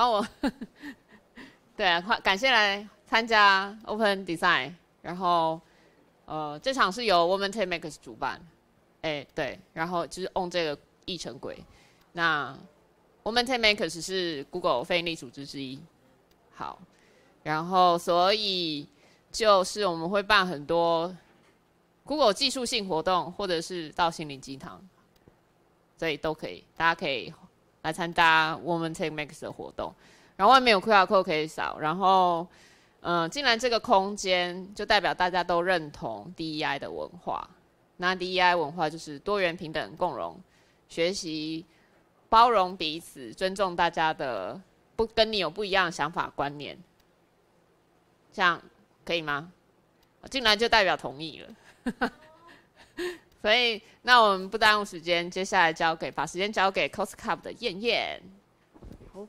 帮我，对，感谢来参加 Open Design，然后，呃，这场是由 w o m a n Techmakers 主办，哎，对，然后就是 on 这个议程轨，那 w o m a n Techmakers 是 Google 非营利组织之一，好，然后所以就是我们会办很多 Google 技术性活动，或者是到心灵鸡汤，所以都可以，大家可以。来参加我们 Take Max 的活动，然后外面有 q u c o d e 可以扫，然后，嗯，进来这个空间就代表大家都认同 DEI 的文化，那 DEI 文化就是多元、平等、共融、学习、包容彼此、尊重大家的不跟你有不一样想法观念，这样可以吗？进来就代表同意了。所以，那我们不耽误时间，接下来交给把时间交给 Coscup 的燕燕。好，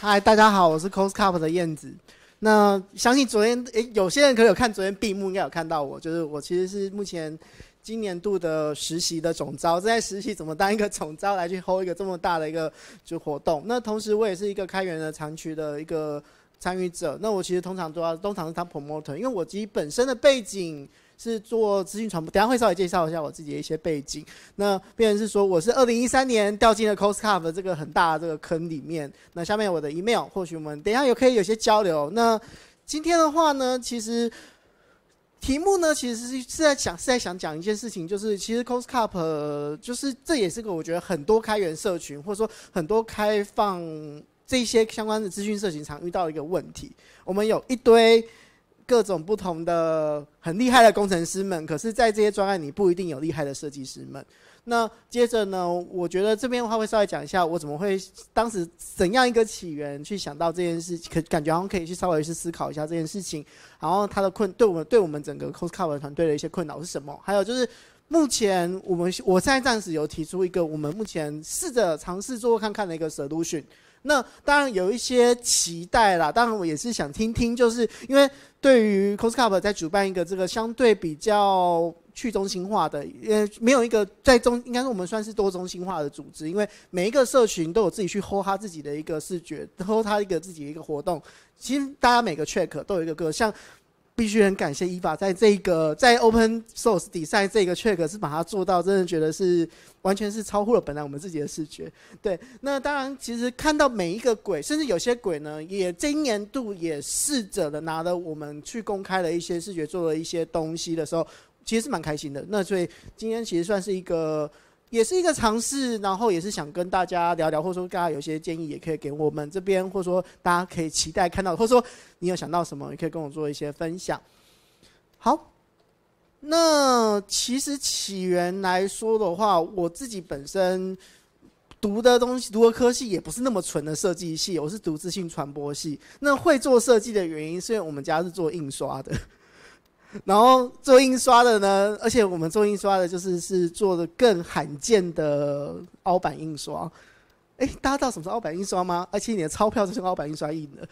嗨，大家好，我是 Coscup 的燕子。那相信昨天，哎，有些人可能有看昨天闭幕，应该有看到我。就是我其实是目前今年度的实习的总招，在实习怎么当一个总招来去 hold 一个这么大的一个就活动。那同时我也是一个开源的长区的一个参与者。那我其实通常都要，通常是当 promoter，因为我自己本身的背景。是做资讯传播，等下会稍微介绍一下我自己的一些背景。那别人是说我是二零一三年掉进了 Costcup 的这个很大的这个坑里面。那下面我的 email，或许我们等下有可以有些交流。那今天的话呢，其实题目呢，其实是是在想是在想讲一件事情，就是其实 Costcup 就是这也是个我觉得很多开源社群或者说很多开放这些相关的资讯社群常遇到的一个问题，我们有一堆。各种不同的很厉害的工程师们，可是，在这些专案里不一定有厉害的设计师们。那接着呢，我觉得这边的话会稍微讲一下，我怎么会当时怎样一个起源去想到这件事，可感觉好像可以去稍微去思考一下这件事情。然后它的困对我们对我们整个 coscover 团队的一些困扰是什么？还有就是，目前我们我现在暂时有提出一个我们目前试着尝试做看看的一个 solution。那当然有一些期待啦，当然我也是想听听，就是因为对于 Coscup 在主办一个这个相对比较去中心化的，呃，没有一个在中，应该说我们算是多中心化的组织，因为每一个社群都有自己去 hold 他自己的一个视觉，h o l d 他一个自己一个活动，其实大家每个 check 都有一个个，像。必须很感谢伊法，在这个在 Open Source 底赛这个 check 是把它做到，真的觉得是完全是超乎了本来我们自己的视觉。对，那当然其实看到每一个鬼，甚至有些鬼呢，也今年度也试着的拿了我们去公开的一些视觉做了一些东西的时候，其实是蛮开心的。那所以今天其实算是一个。也是一个尝试，然后也是想跟大家聊聊，或者说大家有些建议也可以给我们这边，或者说大家可以期待看到，或者说你有想到什么也可以跟我做一些分享。好，那其实起源来说的话，我自己本身读的东西，读的科系也不是那么纯的设计系，我是读资讯传播系。那会做设计的原因，是因为我们家是做印刷的。然后做印刷的呢，而且我们做印刷的，就是是做的更罕见的凹版印刷。哎，大家知道什么是凹版印刷吗？而且你的钞票就是凹版印刷印的。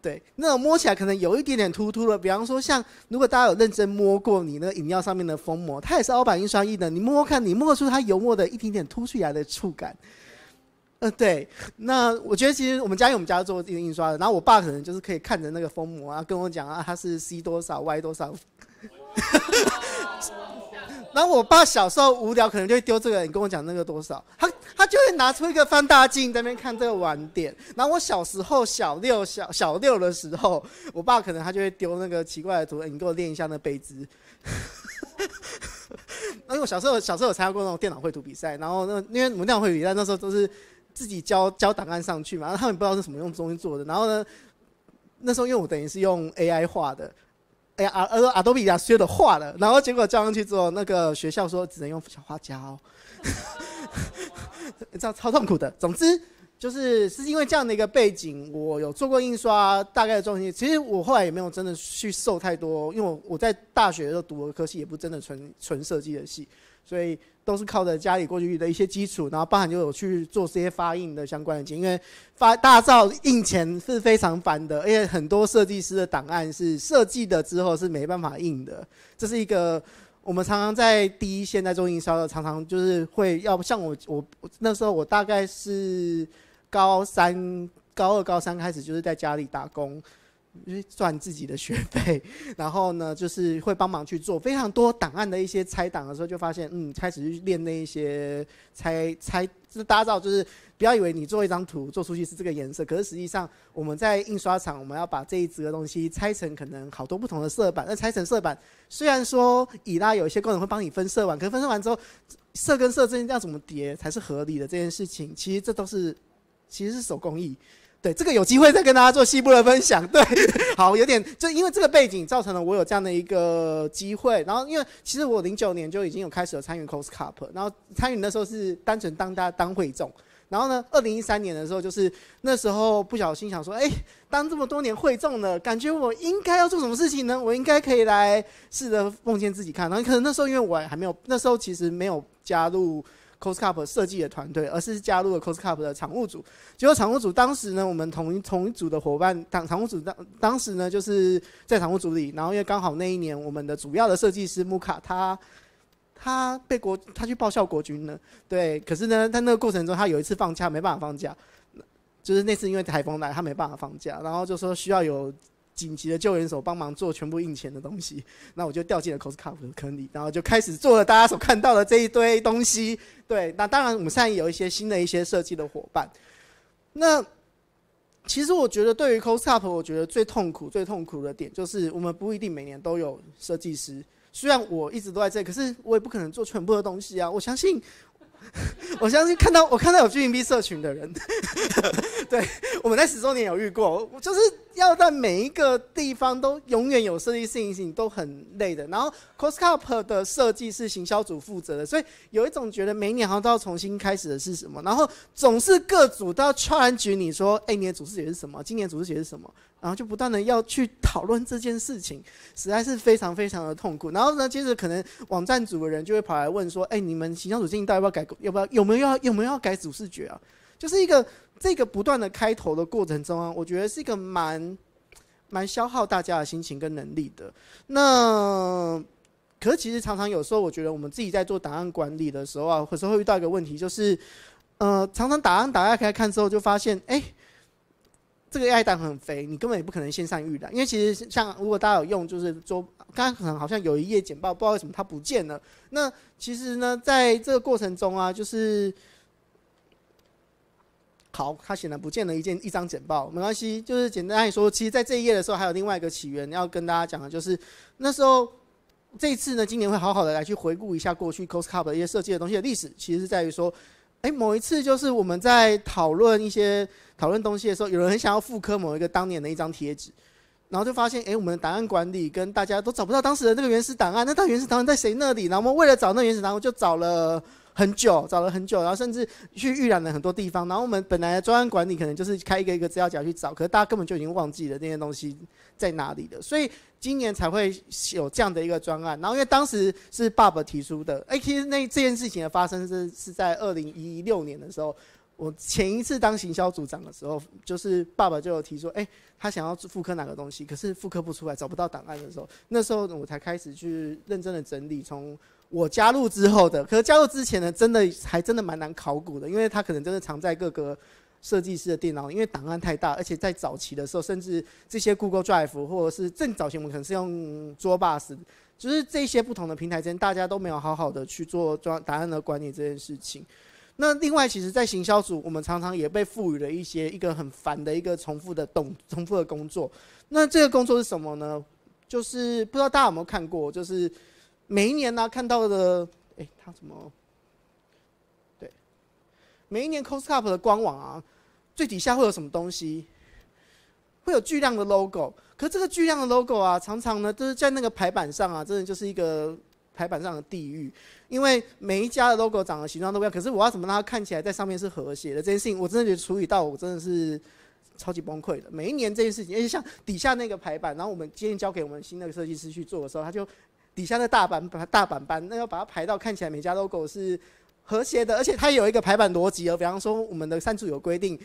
对，那种摸起来可能有一点点突突的，比方说像如果大家有认真摸过你那个饮料上面的封膜，它也是凹版印刷印的。你摸看，你摸出它油墨的一点点凸出来的触感。嗯，对，那我觉得其实我们家有我们家做这个印刷的，然后我爸可能就是可以看着那个封膜啊，跟我讲啊，它是 C 多少 Y 多少。然后我爸小时候无聊，可能就会丢这个，你跟我讲那个多少，他他就会拿出一个放大镜在那边看这个网点。然后我小时候小六小小六的时候，我爸可能他就会丢那个奇怪的图，你给我练一下那杯姿。因为我小时候小时候有参加过那种电脑绘图比赛，然后那因为我们电脑绘图比赛那时候都是。自己交交档案上去嘛，然后他们不知道是什么用东西做的，然后呢，那时候因为我等于是用 AI 画的，哎呀，阿阿阿多比亚 e 学的画的，然后结果交上去之后，那个学校说只能用小画家，哦，这样超痛苦的。总之就是是因为这样的一个背景，我有做过印刷，大概的重心。其实我后来也没有真的去受太多，因为我我在大学的时候读的科系也不真的纯纯设计的系。所以都是靠着家里过去的一些基础，然后包含就有去做这些发印的相关的经验，因为发大造印钱是非常烦的，而且很多设计师的档案是设计的之后是没办法印的，这是一个我们常常在第一线在做营销的常常就是会要不像我我那时候我大概是高三高二高三开始就是在家里打工。赚自己的学费，然后呢，就是会帮忙去做非常多档案的一些拆档的时候，就发现，嗯，开始去练那一些拆拆，就是搭造，就是不要以为你做一张图做出去是这个颜色，可是实际上我们在印刷厂，我们要把这一整的东西拆成可能好多不同的色板，那拆成色板，虽然说以拉有一些功能会帮你分色板，可是分色完之后，色跟色之间要怎么叠才是合理的这件事情，其实这都是其实是手工艺。对，这个有机会再跟大家做西部的分享。对，好，有点就因为这个背景造成了我有这样的一个机会。然后因为其实我零九年就已经有开始了参与 c o s t Cup，然后参与那时候是单纯当大家当会众。然后呢，二零一三年的时候就是那时候不小心想说，哎，当这么多年会众了，感觉我应该要做什么事情呢？我应该可以来试着奉献自己看。然后可能那时候因为我还没有，那时候其实没有加入。Coscup 设计的团队，而是加入了 Coscup 的常务组。结果常务组当时呢，我们同一同一组的伙伴当常务组当当时呢，就是在常务组里。然后因为刚好那一年我们的主要的设计师木卡他他被国他去报效国军了。对，可是呢在那个过程中，他有一次放假没办法放假，就是那次因为台风来他没办法放假，然后就说需要有。紧急的救援手帮忙做全部印钱的东西，那我就掉进了 coscup 的坑里，然后就开始做了大家所看到的这一堆东西。对，那当然我们现在有一些新的一些设计的伙伴。那其实我觉得对于 coscup，我觉得最痛苦、最痛苦的点就是我们不一定每年都有设计师。虽然我一直都在这，可是我也不可能做全部的东西啊。我相信，我相信看到我看到有 G 云币社群的人。对，我们在十周年有遇过，就是要在每一个地方都永远有设计事情都很累的。然后 Coscup 的设计是行销组负责的，所以有一种觉得每年好像都要重新开始的是什么？然后总是各组都要敲门举你说，哎，你的主视觉是什么？今年主视觉是什么？然后就不断的要去讨论这件事情，实在是非常非常的痛苦。然后呢，接着可能网站组的人就会跑来问说，哎，你们行象组最近到底要不要改，要不要有没有要有没有要改主视觉啊？就是一个这个不断的开头的过程中啊，我觉得是一个蛮蛮消耗大家的心情跟能力的。那可是其实常常有时候，我觉得我们自己在做档案管理的时候啊，可是会遇到一个问题，就是呃，常常档案打开看之后，就发现哎，这个档很肥，你根本也不可能线上预览。因为其实像如果大家有用，就是说刚刚可能好像有一页简报，不知道为什么它不见了。那其实呢，在这个过程中啊，就是。好，他显然不见了一件一张简报，没关系，就是简单说，其实在这一页的时候，还有另外一个起源要跟大家讲的，就是那时候这次呢，今年会好好的来去回顾一下过去 CosCap 的一些设计的东西的历史，其实是在于说，哎，某一次就是我们在讨论一些讨论东西的时候，有人很想要复刻某一个当年的一张贴纸，然后就发现，哎，我们的档案管理跟大家都找不到当时的那个原始档案，那那原始档案在谁那里然后我们为了找那原始档案，就找了。很久找了很久，然后甚至去预览了很多地方，然后我们本来的专案管理可能就是开一个一个资料夹去找，可是大家根本就已经忘记了那些东西在哪里了，所以今年才会有这样的一个专案。然后因为当时是爸爸提出的，哎，其实那这件事情的发生是是在二零一六年的时候。我前一次当行销组长的时候，就是爸爸就有提说，哎，他想要复刻哪个东西，可是复刻不出来，找不到档案的时候，那时候我才开始去认真的整理。从我加入之后的，可是加入之前呢，真的还真的蛮难考古的，因为他可能真的藏在各个设计师的电脑，因为档案太大，而且在早期的时候，甚至这些 Google Drive 或者是正早期我们可能是用 Dropbox，就是这些不同的平台间，大家都没有好好的去做装档案的管理这件事情。那另外，其实，在行销组，我们常常也被赋予了一些一个很烦的一个重复的动、重复的工作。那这个工作是什么呢？就是不知道大家有没有看过，就是每一年呢看到的，哎，他怎么？对，每一年 Costco 的官网啊，最底下会有什么东西？会有巨量的 logo，可这个巨量的 logo 啊，常常呢都是在那个排版上啊，真的就是一个。排版上的地狱，因为每一家的 logo 长得形状都不一样，可是我要怎么让它看起来在上面是和谐的？这件事情我真的觉得处理到我真的是超级崩溃的。每一年这件事情，而且像底下那个排版，然后我们今天交给我们新的设计师去做的时候，他就底下那大板板大板板，那要把它排到看起来每家 logo 是和谐的，而且它有一个排版逻辑哦。比方说我们的三组有规定。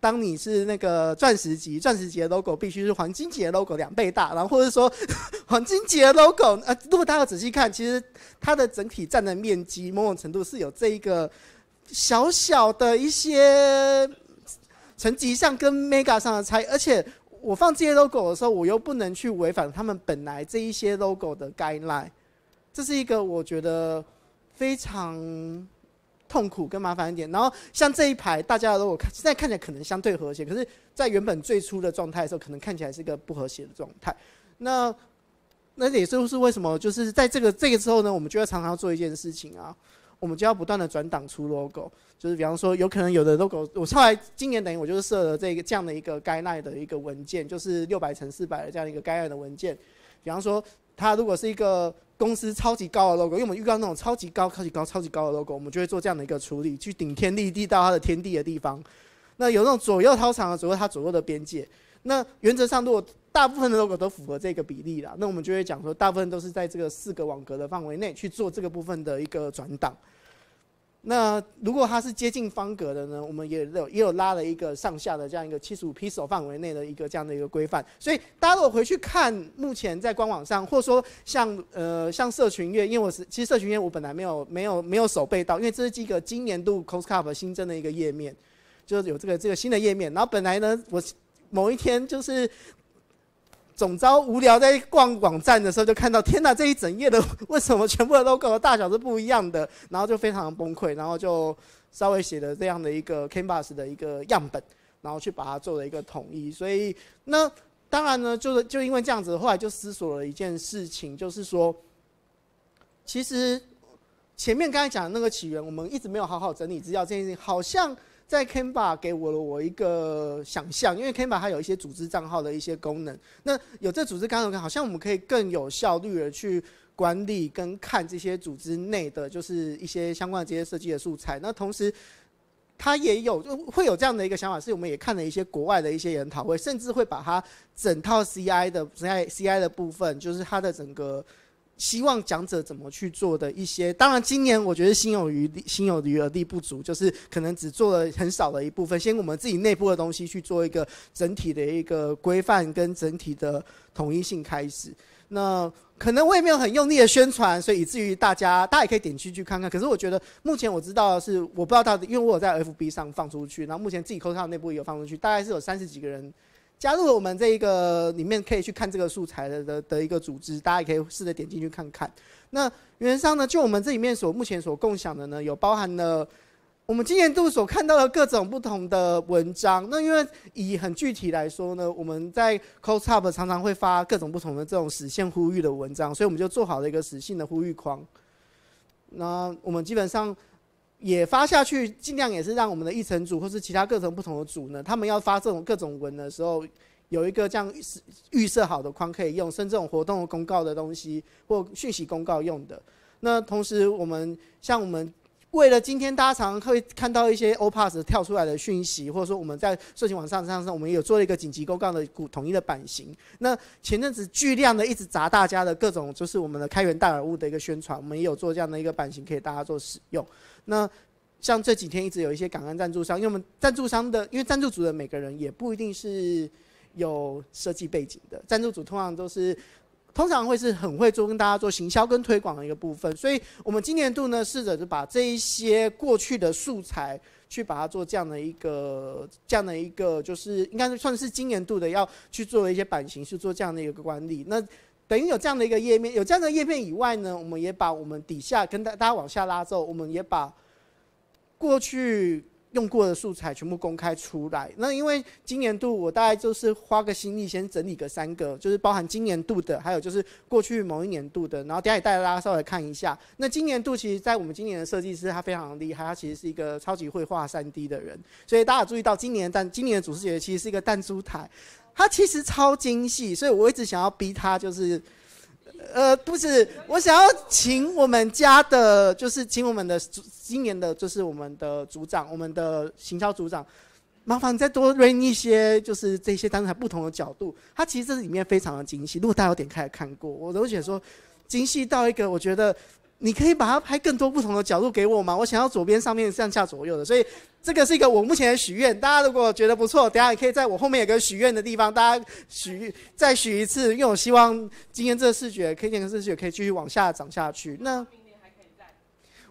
当你是那个钻石级，钻石级的 logo 必须是黄金级的 logo 两倍大，然后或者说 黄金级的 logo，呃，如果大家仔细看，其实它的整体占的面积，某种程度是有这一个小小的一些层级上跟 mega 上的差，异，而且我放这些 logo 的时候，我又不能去违反他们本来这一些 logo 的 guideline，这是一个我觉得非常。痛苦跟麻烦一点，然后像这一排，大家如果看现在看起来可能相对和谐，可是，在原本最初的状态的时候，可能看起来是一个不和谐的状态。那那也就是为什么？就是在这个这个时候呢，我们就要常常要做一件事情啊，我们就要不断的转档出 logo，就是比方说，有可能有的 logo，我后来今年等于我就是设了这个这样的一个该奈的一个文件，就是六百乘四百的这样一个该奈的文件。比方说，它如果是一个。公司超级高的 logo，因为我们遇到那种超级高、超级高、超级高的 logo，我们就会做这样的一个处理，去顶天立地到它的天地的地方。那有那种左右超长的，左右它左右的边界。那原则上，如果大部分的 logo 都符合这个比例啦，那我们就会讲说，大部分都是在这个四个网格的范围内去做这个部分的一个转档。那如果它是接近方格的呢？我们也有也有拉了一个上下的这样一个七十五 pixel 范围内的一个这样的一个规范。所以大家如果回去看，目前在官网上，或者说像呃像社群月，因为我是其实社群月我本来没有没有没有手背到，因为这是一个今年度 coscup 新增的一个页面，就是有这个这个新的页面。然后本来呢，我某一天就是。总招无聊在逛网站的时候，就看到天哪，这一整页的为什么全部的 logo 的大小是不一样的？然后就非常崩溃，然后就稍微写了这样的一个 canvas 的一个样本，然后去把它做了一个统一。所以那当然呢，就是就因为这样子，后来就思索了一件事情，就是说，其实前面刚才讲的那个起源，我们一直没有好好整理资料，这件事情好像。在 Canva 给我了我一个想象，因为 Canva 它有一些组织账号的一些功能，那有这组织账号，好像我们可以更有效率的去管理跟看这些组织内的就是一些相关的这些设计的素材。那同时，它也有就会有这样的一个想法，是我们也看了一些国外的一些研讨会，甚至会把它整套 CI 的 CI CI 的部分，就是它的整个。希望讲者怎么去做的一些，当然今年我觉得心有余力，心有余而力不足，就是可能只做了很少的一部分，先我们自己内部的东西去做一个整体的一个规范跟整体的统一性开始。那可能我也没有很用力的宣传，所以以至于大家，大家也可以点进去看看。可是我觉得目前我知道是我不知道到底，因为我在 FB 上放出去，然后目前自己 Q 上内部也有放出去，大概是有三十几个人。加入我们这一个里面可以去看这个素材的的的一个组织，大家也可以试着点进去看看。那原则上呢，就我们这里面所目前所共享的呢，有包含了我们今年度所看到的各种不同的文章。那因为以很具体来说呢，我们在 c o s t u p 常常会发各种不同的这种实现呼吁的文章，所以我们就做好了一个实性的呼吁框。那我们基本上。也发下去，尽量也是让我们的一层组或是其他各种不同的组呢，他们要发这种各种文的时候，有一个这样预设好的框可以用，甚至这种活动公告的东西或讯息公告用的。那同时，我们像我们。为了今天，大家常会看到一些 opus 跳出来的讯息，或者说我们在社群网站上上，我们有做了一个紧急公告的统一的版型。那前阵子巨量的一直砸大家的各种，就是我们的开源大耳物的一个宣传，我们也有做这样的一个版型，可以大家做使用。那像这几天一直有一些感恩赞助商，因为我们赞助商的，因为赞助组的每个人也不一定是有设计背景的，赞助组通常都是。通常会是很会做跟大家做行销跟推广的一个部分，所以，我们今年度呢，试着就把这一些过去的素材去把它做这样的一个、这样的一个，就是应该是算是今年度的，要去做一些版型，去做这样的一个管理。那等于有这样的一个页面，有这样的页面以外呢，我们也把我们底下跟大大家往下拉之后，我们也把过去。用过的素材全部公开出来。那因为今年度我大概就是花个心力，先整理个三个，就是包含今年度的，还有就是过去某一年度的。然后等下也带大家稍微看一下。那今年度其实在我们今年的设计师他非常厉害，他其实是一个超级会画三 D 的人。所以大家注意到今年但今年的主视觉其实是一个弹珠台，他其实超精细。所以我一直想要逼他就是。呃，不是，我想要请我们家的，就是请我们的今年的，就是我们的组长，我们的行销组长，麻烦再多 rain 一些，就是这些单台不同的角度，它其实这里面非常的精细。如果大家有点开来看过，我都觉得说精细到一个，我觉得。你可以把它拍更多不同的角度给我吗？我想要左边、上面上下、左右的。所以这个是一个我目前的许愿。大家如果觉得不错，等下也可以在我后面有个许愿的地方，大家许再许一次，因为我希望今天这个视觉 k 以，v 的视觉可以继续往下涨下去。那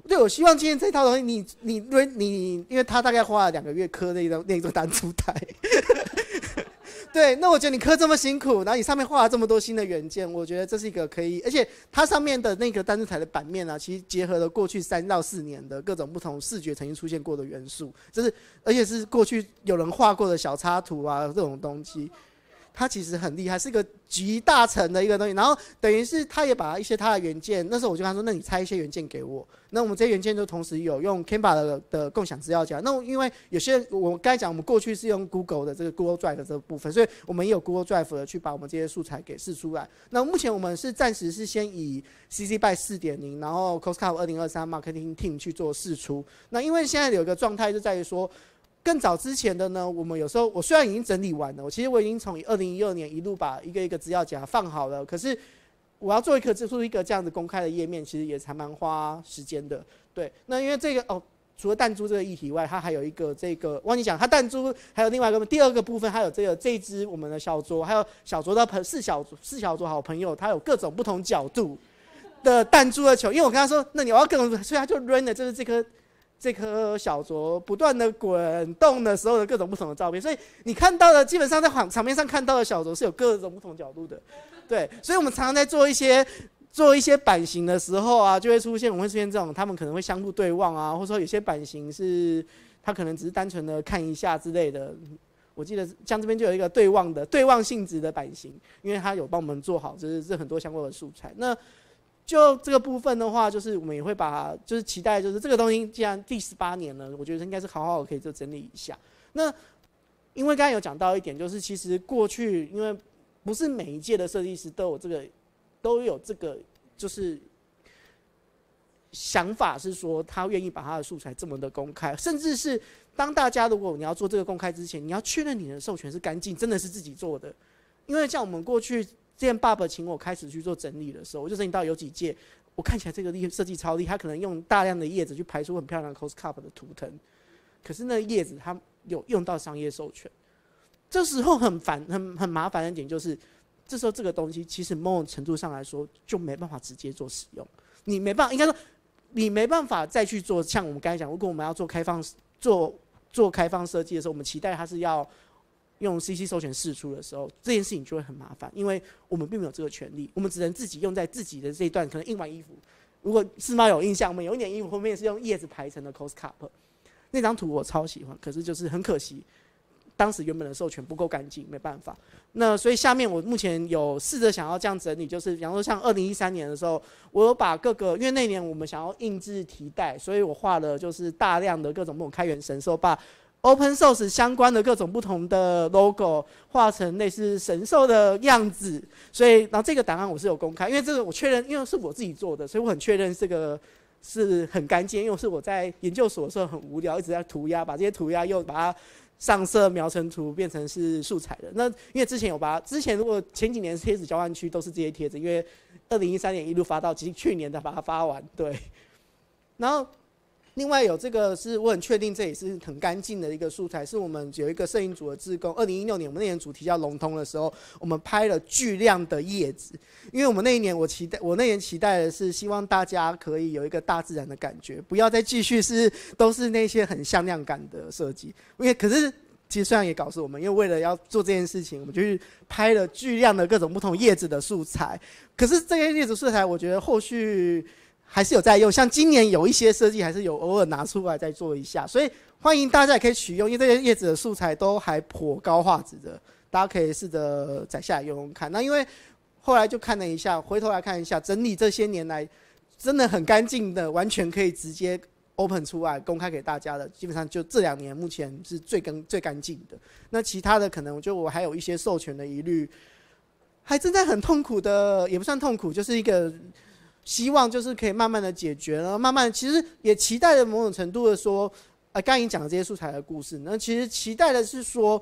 对，我希望今天这套东西，你你你，因为他大概花了两个月磕那那座单出台。对，那我觉得你刻这么辛苦，然后你上面画了这么多新的原件，我觉得这是一个可以，而且它上面的那个单字台的版面呢，其实结合了过去三到四年的各种不同视觉曾经出现过的元素，就是而且是过去有人画过的小插图啊这种东西。它其实很厉害，是一个集大成的一个东西。然后等于是，他也把一些他的原件。那时候我就跟他说：“那你拆一些原件给我。”那我们这些原件都同时有用 c a m b a 的的共享资料夹。那因为有些我刚才讲，我们过去是用 Google 的这个 Google Drive 的这部分，所以我们也有 Google Drive 的去把我们这些素材给试出来。那目前我们是暂时是先以 CC BY 四点零，然后 c o s c o 二零二三 Marketing Team 去做试出。那因为现在有一个状态，就在于说。更早之前的呢，我们有时候我虽然已经整理完了，我其实我已经从二零一二年一路把一个一个资料夹放好了，可是我要做一个做出一个这样子公开的页面，其实也才蛮花时间的。对，那因为这个哦，除了弹珠这个议题外，它还有一个这个忘记讲，它弹珠还有另外一个第二个部分，还有这个这只我们的小卓，还有小卓的朋四小四小卓好朋友，他有各种不同角度的弹珠的球，因为我跟他说，那你我要各种，所以他就扔了，就是这颗。这颗小桌不断的滚动的时候的各种不同的照片，所以你看到的基本上在场场面上看到的小桌是有各种不同角度的，对，所以我们常常在做一些做一些版型的时候啊，就会出现，我们会出现这种他们可能会相互对望啊，或者说有些版型是它可能只是单纯的看一下之类的。我记得像这边就有一个对望的对望性质的版型，因为他有帮我们做好就是这很多相关的素材。那就这个部分的话，就是我们也会把，就是期待，就是这个东西既然第十八年了，我觉得应该是好好可以做整理一下。那因为刚才有讲到一点，就是其实过去因为不是每一届的设计师都有这个，都有这个，就是想法是说他愿意把他的素材这么的公开，甚至是当大家如果你要做这个公开之前，你要确认你的授权是干净，真的是自己做的。因为像我们过去。这样，爸爸请我开始去做整理的时候，我就整理到有几届，我看起来这个地设计超厉害，他可能用大量的叶子去排出很漂亮的 coscup 的图腾，可是那叶子他有用到商业授权，这时候很烦、很很麻烦的点就是，这时候这个东西其实某种程度上来说就没办法直接做使用，你没办法，应该说你没办法再去做，像我们刚才讲，如果我们要做开放、做做开放设计的时候，我们期待它是要。用 CC 授权释出的时候，这件事情就会很麻烦，因为我们并没有这个权利，我们只能自己用在自己的这一段。可能印完衣服，如果师妈有印象，我们有一点衣服后面是用叶子排成的 coscup，那张图我超喜欢，可是就是很可惜，当时原本的授权不够干净，没办法。那所以下面我目前有试着想要这样整理，就是比方说像二零一三年的时候，我有把各个因为那年我们想要印制提袋，所以我画了就是大量的各种各种开源神兽，把。Open source 相关的各种不同的 logo 画成类似神兽的样子，所以然后这个档案我是有公开，因为这个我确认，因为是我自己做的，所以我很确认这个是很干净，因为是我在研究所的时候很无聊，一直在涂鸦，把这些涂鸦又把它上色描成图变成是素材的。那因为之前有把之前如果前几年贴纸交换区都是这些贴子，因为二零一三年一路发到其实去年才把它发完，对，然后。另外有这个是我很确定，这也是很干净的一个素材。是我们有一个摄影组的志工，二零一六年我们那年主题叫“龙通”的时候，我们拍了巨量的叶子。因为我们那一年我期待，我那年期待的是希望大家可以有一个大自然的感觉，不要再继续是都是那些很向量感的设计。因为可是其实虽然也告诉我们，因为为了要做这件事情，我们就去拍了巨量的各种不同叶子的素材。可是这些叶子素材，我觉得后续。还是有在用，像今年有一些设计，还是有偶尔拿出来再做一下，所以欢迎大家也可以取用，因为这些叶子的素材都还颇高画质的，大家可以试着再下用用看。那因为后来就看了一下，回头来看一下，整理这些年来真的很干净的，完全可以直接 open 出来公开给大家的。基本上就这两年目前是最更最干净的。那其他的可能，我觉得我还有一些授权的疑虑，还正在很痛苦的，也不算痛苦，就是一个。希望就是可以慢慢的解决，然后慢慢其实也期待着某种程度的说，呃，刚你讲的这些素材的故事，那其实期待的是说，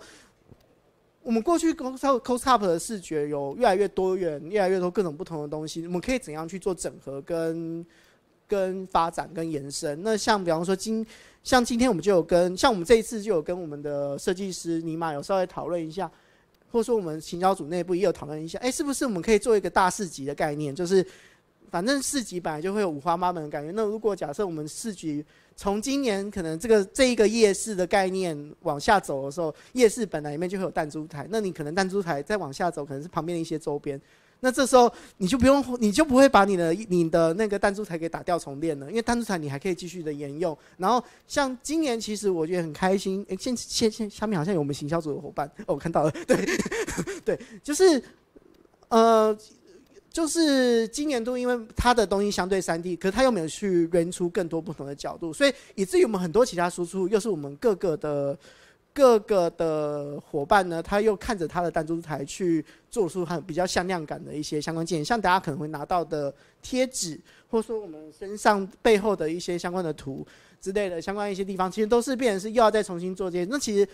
我们过去 cos cos up 的视觉有越来越多元，越来越多各种不同的东西，我们可以怎样去做整合跟跟发展跟延伸？那像比方说今像今天我们就有跟像我们这一次就有跟我们的设计师尼玛有稍微讨论一下，或者说我们行销组内部也有讨论一下，哎，是不是我们可以做一个大市级的概念，就是。反正市集本来就会有五花八门的感觉。那如果假设我们市集从今年可能这个这一个夜市的概念往下走的时候，夜市本来里面就会有弹珠台。那你可能弹珠台再往下走，可能是旁边的一些周边。那这时候你就不用，你就不会把你的你的那个弹珠台给打掉重练了，因为弹珠台你还可以继续的沿用。然后像今年，其实我觉得很开心。现现现下面好像有我们行销组的伙伴，哦，我看到了，对对，就是呃。就是今年度，因为他的东西相对三 D，可是他又没有去扔出更多不同的角度，所以以至于我们很多其他输出，又是我们各个的各个的伙伴呢，他又看着他的弹珠台去做出很比较向量感的一些相关建议，像大家可能会拿到的贴纸，或者说我们身上背后的一些相关的图之类的相关一些地方，其实都是变成是又要再重新做这些，那其实。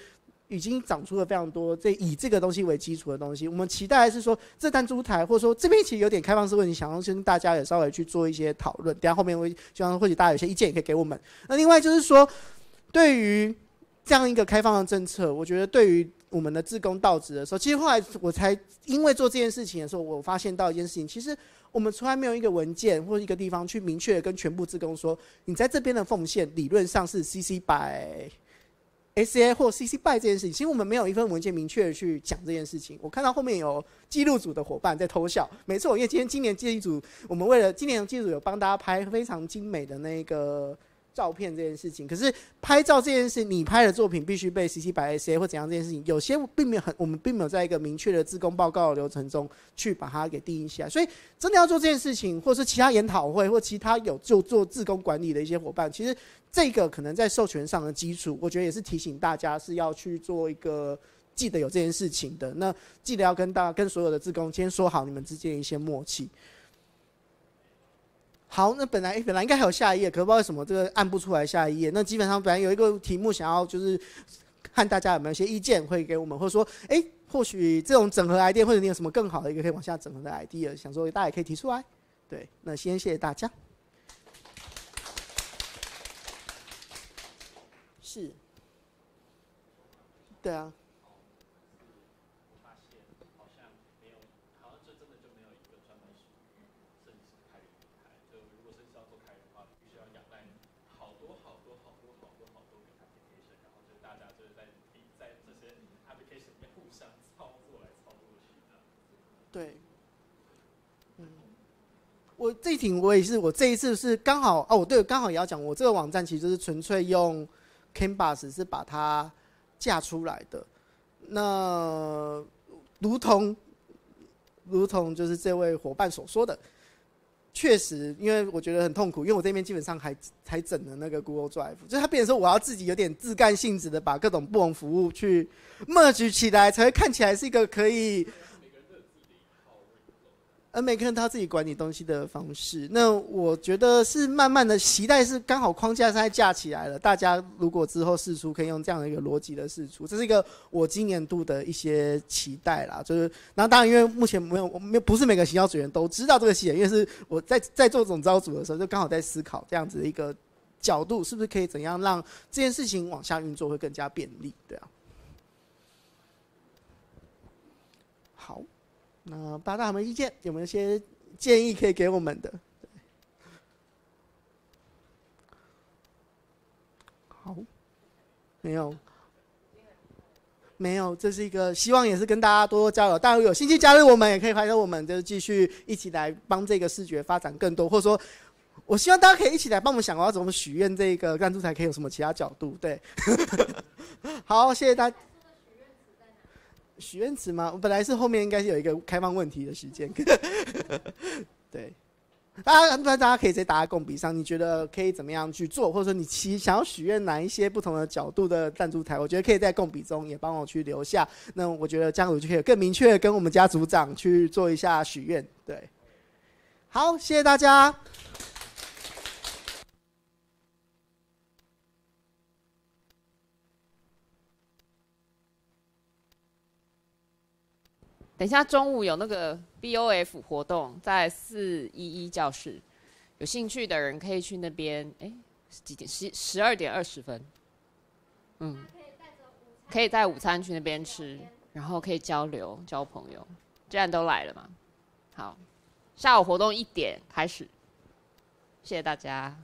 已经长出了非常多，这以这个东西为基础的东西，我们期待是说，这单珠台，或者说这边其实有点开放式问题，想要跟大家也稍微去做一些讨论。等下后面我希望或许大家有一些意见也可以给我们。那另外就是说，对于这样一个开放的政策，我觉得对于我们的自工到职的时候，其实后来我才因为做这件事情的时候，我发现到一件事情，其实我们从来没有一个文件或一个地方去明确跟全部自工说，你在这边的奉献理论上是 CC 百。S A 或 C C b y 这件事情，其实我们没有一份文件明确的去讲这件事情。我看到后面有记录组的伙伴在偷笑。每次我因为今天今年记录组，我们为了今年记录有帮大家拍非常精美的那个。照片这件事情，可是拍照这件事，你拍的作品必须被 CC c 白 SA 或怎样这件事情，有些并没有很，我们并没有在一个明确的自工报告的流程中去把它给定义起来。所以真的要做这件事情，或者说其他研讨会，或其他有就做自工管理的一些伙伴，其实这个可能在授权上的基础，我觉得也是提醒大家是要去做一个记得有这件事情的，那记得要跟大跟所有的自工先说好你们之间一些默契。好，那本来本来应该还有下一页，可不知道为什么这个按不出来下一页。那基本上本来有一个题目想要，就是看大家有没有一些意见会给我们，或者说，哎，或许这种整合 ID，e a 或者你有什么更好的一个可以往下整合的 idea，想说大家也可以提出来。对，那先谢谢大家。是，对啊。我这挺我也是，我这一次是刚好哦，我对刚好也要讲，我这个网站其实就是纯粹用 Canvas 是把它架出来的。那如同如同就是这位伙伴所说的，确实，因为我觉得很痛苦，因为我这边基本上还还整了那个 Google Drive，就是他变成说我要自己有点自干性质的把各种不同服务去 merge 起来，才会看起来是一个可以。而每个人他自己管理东西的方式，那我觉得是慢慢的期待，是刚好框架在架起来了。大家如果之后试出可以用这样的一个逻辑的试出，这是一个我今年度的一些期待啦。就是，然后当然因为目前没有，没有不是每个行销组员都知道这个细节，因为是我在在做总招组的时候，就刚好在思考这样子的一个角度，是不是可以怎样让这件事情往下运作会更加便利啊。那大家有没有意见？有没有些建议可以给我们的？好，没有，没有，这是一个希望，也是跟大家多多交流。大家有兴趣加入我们，也可以拍入我们，就继续一起来帮这个视觉发展更多。或者说，我希望大家可以一起来帮我们想，我要怎么许愿？这个赞助才可以有什么其他角度？对，好，谢谢大。许愿池吗？我本来是后面应该是有一个开放问题的时间，对。啊，不然大家可以接打在供笔上。你觉得可以怎么样去做？或者说你其想要许愿哪一些不同的角度的赞助台？我觉得可以在供笔中也帮我去留下。那我觉得家族就可以更明确跟我们家族长去做一下许愿。对，好，谢谢大家。等一下中午有那个 B O F 活动，在四一一教室，有兴趣的人可以去那边。哎，几点？十十二点二十分。嗯，可以带午餐去那边吃，然后可以交流交朋友。既然都来了嘛，好，下午活动一点开始。谢谢大家。